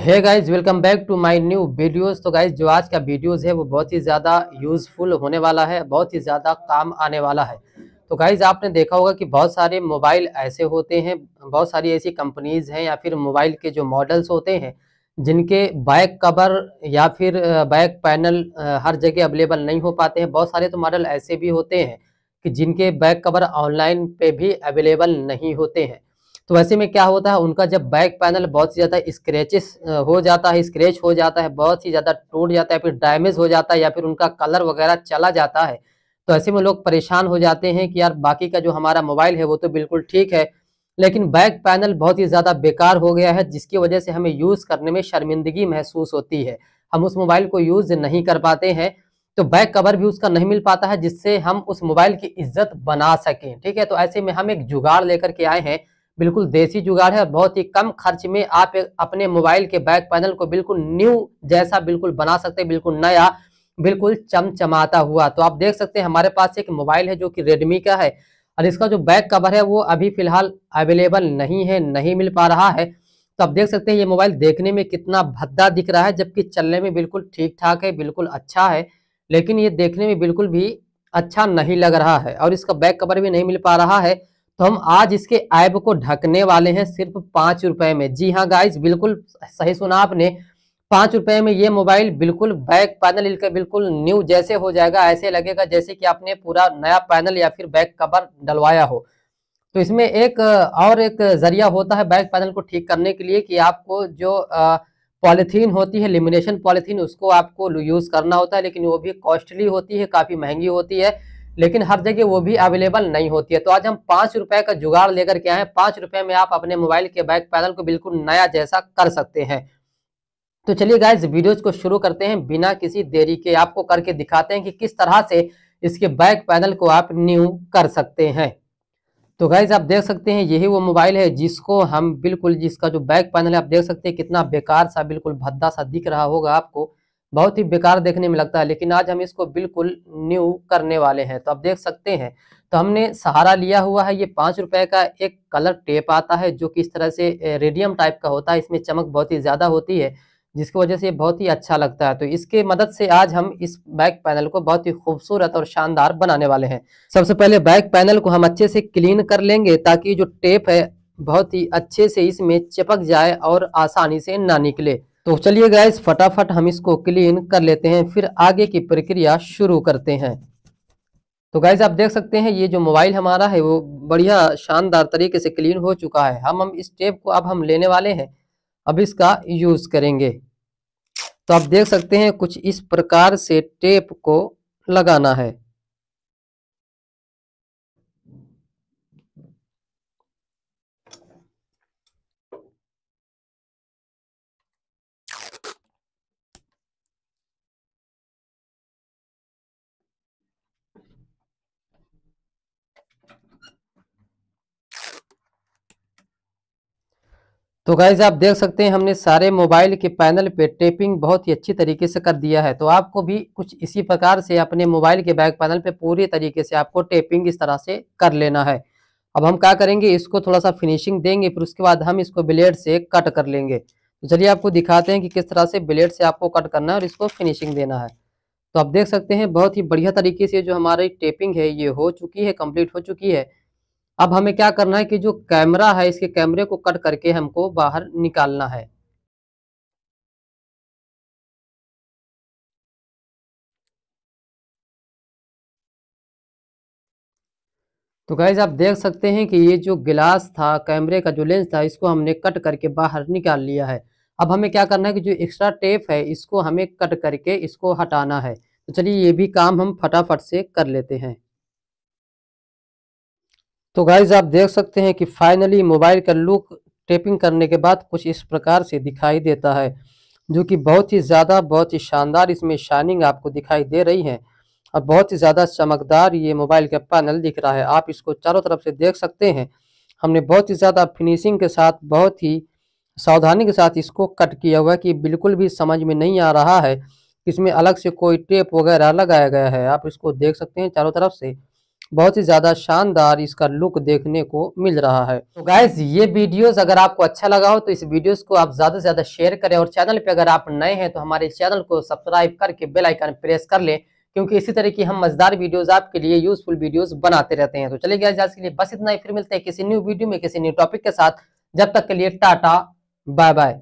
है guys welcome back to my new videos तो guys जो आज का वीडियोस है वो बहुत ही ज़्यादा यूज़फुल होने वाला है बहुत ही ज़्यादा काम आने वाला है तो गाइज आपने देखा होगा कि बहुत सारे मोबाइल ऐसे होते हैं बहुत सारी ऐसी कंपनीज़ हैं या फिर मोबाइल के जो मॉडल्स होते हैं जिनके बैक कवर या फिर बैक पैनल हर जगह अवेलेबल नहीं हो पाते हैं बहुत सारे तो मॉडल ऐसे भी होते हैं कि जिनके बैक कवर ऑनलाइन पे भी अवेलेबल नहीं होते हैं तो वैसे में क्या होता है उनका जब बैक पैनल बहुत ही ज़्यादा स्क्रेचेस हो जाता है स्क्रेच हो जाता है बहुत ही ज़्यादा टूट जाता है फिर डैमेज हो जाता है या फिर उनका कलर वगैरह चला जाता है तो ऐसे में लोग परेशान हो जाते हैं कि यार बाकी का जो हमारा मोबाइल है वो तो बिल्कुल ठीक है लेकिन बैक पैनल बहुत ही ज़्यादा बेकार हो गया है जिसकी वजह से हमें यूज़ करने में शर्मिंदगी महसूस होती है हम उस मोबाइल को यूज़ नहीं कर पाते हैं तो बैक कवर भी उसका नहीं मिल पाता है जिससे हम उस मोबाइल की इज्जत बना सकें ठीक है तो ऐसे में हम एक जुगाड़ लेकर के आए हैं बिल्कुल देसी जुगाड़ है बहुत ही कम खर्च में आप अपने मोबाइल के बैक पैनल को बिल्कुल न्यू जैसा बिल्कुल बना सकते हैं बिल्कुल नया बिल्कुल चमचमाता हुआ तो आप देख सकते हैं हमारे पास एक मोबाइल है जो कि रेडमी का है और इसका जो बैक कवर है वो अभी फिलहाल अवेलेबल नहीं है नहीं मिल पा रहा है तो आप देख सकते हैं ये मोबाइल देखने में कितना भद्दा दिख रहा है जबकि चलने में बिल्कुल ठीक ठाक है बिल्कुल अच्छा है लेकिन ये देखने में बिल्कुल भी अच्छा नहीं लग रहा है और इसका बैक कवर भी नहीं मिल पा रहा है तो हम आज इसके ऐब को ढकने वाले हैं सिर्फ पांच रुपए में जी हाँ गाइज बिल्कुल सही सुना आपने पांच रुपए में ये मोबाइल बिल्कुल बैक पैनल इनका बिल्कुल न्यू जैसे हो जाएगा ऐसे लगेगा जैसे कि आपने पूरा नया पैनल या फिर बैक कवर डलवाया हो तो इसमें एक और एक जरिया होता है बैक पैनल को ठीक करने के लिए कि आपको जो पॉलीथीन होती है लिमिनेशन पॉलीथीन उसको आपको यूज़ करना होता है लेकिन वो भी कॉस्टली होती है काफ़ी महंगी होती है लेकिन हर जगह वो भी अवेलेबल नहीं होती है तो आज हम पाँच रुपए का जुगाड़ लेकर के आए पाँच रुपए में आप अपने मोबाइल के बैक पैदल को बिल्कुल नया जैसा कर सकते हैं तो चलिए गाइज वीडियोज को शुरू करते हैं बिना किसी देरी के आपको करके दिखाते हैं कि किस तरह से इसके बैक पैनल को आप न्यू कर सकते हैं तो गाइज आप देख सकते हैं यही वो मोबाइल है जिसको हम बिल्कुल जिसका जो बैक पैनल है आप देख सकते हैं कितना बेकार सा बिल्कुल भद्दा सा दिख रहा होगा आपको बहुत ही बेकार देखने में लगता है लेकिन आज हम इसको बिल्कुल न्यू करने वाले हैं तो आप देख सकते हैं तो हमने सहारा लिया हुआ है ये पाँच रुपए का एक कलर टेप आता है जो कि इस तरह से रेडियम टाइप का होता है इसमें चमक बहुत ही ज़्यादा होती है जिसकी वजह से ये बहुत ही अच्छा लगता है तो इसके मदद से आज हम इस बैक पैनल को बहुत ही खूबसूरत और शानदार बनाने वाले हैं सबसे पहले बैक पैनल को हम अच्छे से क्लीन कर लेंगे ताकि जो टेप है बहुत ही अच्छे से इसमें चिपक जाए और आसानी से ना निकले तो चलिए गैस फटाफट हम इसको क्लीन कर लेते हैं फिर आगे की प्रक्रिया शुरू करते हैं तो गैस आप देख सकते हैं ये जो मोबाइल हमारा है वो बढ़िया शानदार तरीके से क्लीन हो चुका है हम हम इस टेप को अब हम लेने वाले हैं अब इसका यूज़ करेंगे तो आप देख सकते हैं कुछ इस प्रकार से टेप को लगाना है तो गाइज आप देख सकते हैं हमने सारे मोबाइल के पैनल पे टेपिंग बहुत ही अच्छी तरीके से कर दिया है तो आपको भी कुछ इसी प्रकार से अपने मोबाइल के बैक पैनल पे पूरी तरीके से आपको टेपिंग इस तरह से कर लेना है अब हम क्या करेंगे इसको थोड़ा सा फिनिशिंग देंगे फिर उसके बाद हम इसको ब्लेड से कट कर लेंगे तो चलिए आपको दिखाते हैं कि किस तरह से ब्लेड से आपको कट करना है और इसको फिनिशिंग देना है तो आप देख सकते हैं बहुत ही बढ़िया तरीके से जो हमारी टेपिंग है ये हो चुकी है कम्प्लीट हो चुकी है अब हमें क्या करना है कि जो कैमरा है इसके कैमरे को कट करके हमको बाहर निकालना है तो गाइज आप देख सकते हैं कि ये जो गिलास था कैमरे का जो लेंस था इसको हमने कट करके बाहर निकाल लिया है अब हमें क्या करना है कि जो एक्स्ट्रा टेप है इसको हमें कट करके इसको हटाना है तो चलिए ये भी काम हम फटाफट से कर लेते हैं तो गाइज आप देख सकते हैं कि फाइनली मोबाइल का लुक टेपिंग करने के बाद कुछ इस प्रकार से दिखाई देता है जो कि बहुत ही ज़्यादा बहुत ही शानदार इसमें शाइनिंग आपको दिखाई दे रही है और बहुत ही ज़्यादा चमकदार ये मोबाइल का पैनल दिख रहा है आप इसको चारों तरफ से देख सकते हैं हमने बहुत ही ज़्यादा फिनिशिंग के साथ बहुत ही सावधानी के साथ इसको कट किया हुआ है कि बिल्कुल भी समझ में नहीं आ रहा है इसमें अलग से कोई टेप वगैरह लगाया गया है आप इसको देख सकते हैं चारों तरफ से बहुत ही ज़्यादा शानदार इसका लुक देखने को मिल रहा है तो गाइज ये वीडियोस अगर आपको अच्छा लगा हो तो इस वीडियोस को आप ज़्यादा से ज़्यादा शेयर करें और चैनल पे अगर आप नए हैं तो हमारे चैनल को सब्सक्राइब करके बेल आइकन प्रेस कर लें क्योंकि इसी तरह की हम मजेदार वीडियोस आपके लिए यूजफुल वीडियोस बनाते रहते हैं तो चलिए गए आज के लिए बस इतना ही फिर मिलते हैं किसी न्यू वीडियो में किसी न्यू टॉपिक के साथ जब तक के लिए टाटा बाय बाय